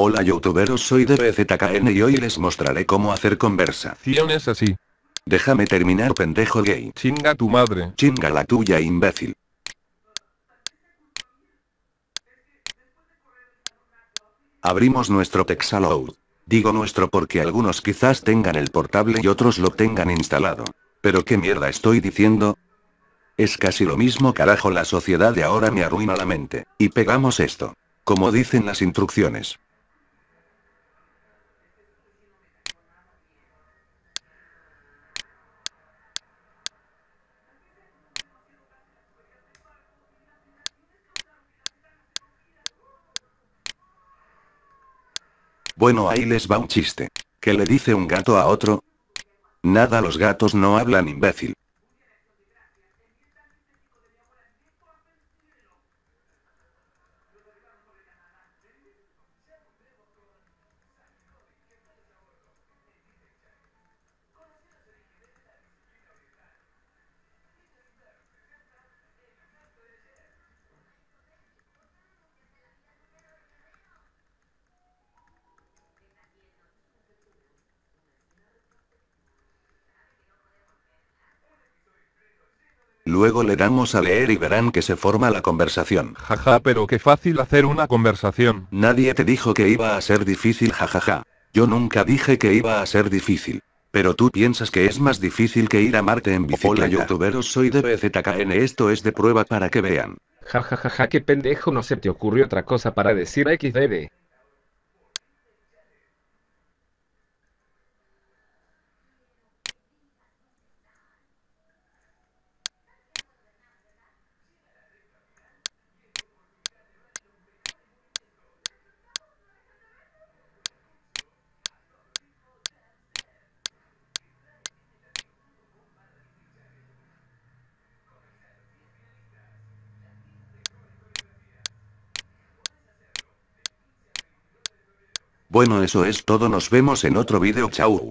Hola youtuberos soy DBZKN y hoy les mostraré cómo hacer conversaciones así. Déjame terminar pendejo gay. Chinga tu madre. Chinga la tuya imbécil. Abrimos nuestro Texaload. Digo nuestro porque algunos quizás tengan el portable y otros lo tengan instalado. Pero qué mierda estoy diciendo, es casi lo mismo carajo la sociedad de ahora me arruina la mente. Y pegamos esto. Como dicen las instrucciones. Bueno, ahí les va un chiste. ¿Qué le dice un gato a otro? Nada, los gatos no hablan, imbécil. Luego le damos a leer y verán que se forma la conversación. Jaja, pero qué fácil hacer una conversación. Nadie te dijo que iba a ser difícil, jajaja. Yo nunca dije que iba a ser difícil. Pero tú piensas que es más difícil que ir a Marte en bicicleta. Hola youtuberos, soy de esto es de prueba para que vean. Jajajaja, qué pendejo, no se te ocurrió otra cosa para decir XDD. Bueno eso es todo nos vemos en otro video chau.